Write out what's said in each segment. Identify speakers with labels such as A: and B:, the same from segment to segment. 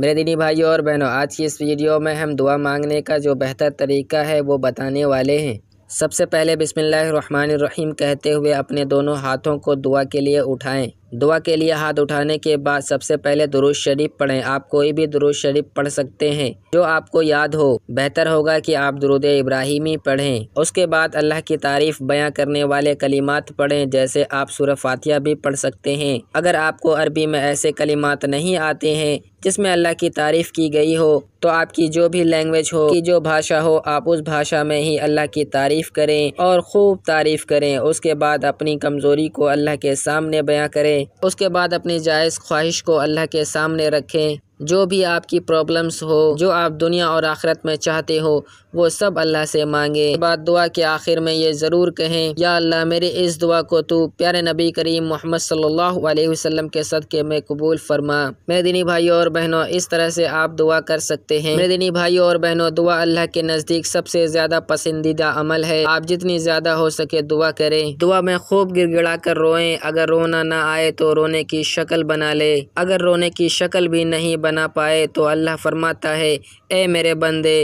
A: मेरे दीनी भाइयों और बहनों आज की इस वीडियो में हम दुआ मांगने का जो बेहतर तरीका है वो बताने वाले हैं सबसे पहले बिस्मिल्लाह कहते हुए अपने दोनों हाथों को दुआ के लिए उठाएं दुआ के लिए हाथ उठाने के बाद सबसे पहले दुरुज शरीफ पढ़ें आप कोई भी दुरुज शरीफ पढ़ सकते हैं जो आपको याद हो बेहतर होगा कि आप दुरुद इब्राहिमी पढ़ें उसके बाद अल्लाह की तारीफ बयां करने वाले कलिमात पढ़ें जैसे आप सूर्य फातिया भी पढ़ सकते हैं अगर आपको अरबी में ऐसे कलिमात नहीं आते हैं जिसमें अल्लाह की तारीफ़ की गई हो तो आपकी जो भी लैंग्वेज हो की जो भाषा हो आप उस भाषा में ही अल्लाह की तारीफ़ करें और खूब तारीफ़ करें उसके बाद अपनी कमज़ोरी को अल्लाह के सामने बयां करें उसके बाद अपनी जायज़ ख्वाहिश को अल्लाह के सामने रखें जो भी आपकी प्रॉब्लम्स हो जो आप दुनिया और आखिरत में चाहते हो वो सब अल्लाह से मांगे बात दुआ के आखिर में ये ज़रूर कहें या अल्लाह मेरे इस दुआ को तो प्यारे नबी करीम मोहम्मद सल्लल्लाहु अलैहि वसल्लम के सदक़े में कबूल फरमा मेरे दिनी भाइयों और बहनों इस तरह से आप दुआ कर सकते हैं मेरे दिनी भाइयों और बहनों दुआ अल्लाह के नज़दीक सबसे ज़्यादा पसंदीदा अमल है आप जितनी ज़्यादा हो सके दुआ करें दुआ में खूब गिड़गिड़ा कर रोएं अगर रोना ना आए तो रोने की शक्ल बना ले अगर रोने की शक्ल भी नहीं बना पाए तो अल्लाह फरमाता है ए मेरे बंदे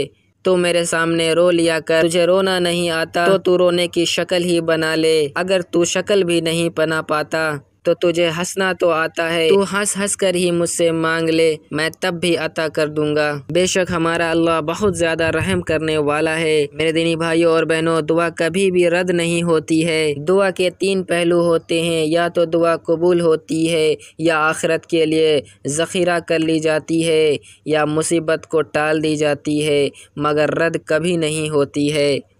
A: तो मेरे सामने रो लिया कर तुझे रोना नहीं आता तो तू रोने की शक्ल ही बना ले अगर तू शक्ल भी नहीं बना पाता तो तुझे हंसना तो आता है तू हंस हंस कर ही मुझसे मांग ले मैं तब भी अता कर दूंगा बेशक हमारा अल्लाह बहुत ज्यादा रहम करने वाला है मेरे दिनी भाइयों और बहनों दुआ कभी भी रद्द नहीं होती है दुआ के तीन पहलू होते हैं या तो दुआ कबूल होती है या आखिरत के लिए ज़ख़ीरा कर ली जाती है या मुसीबत को टाल दी जाती है मगर रद्द कभी नहीं होती है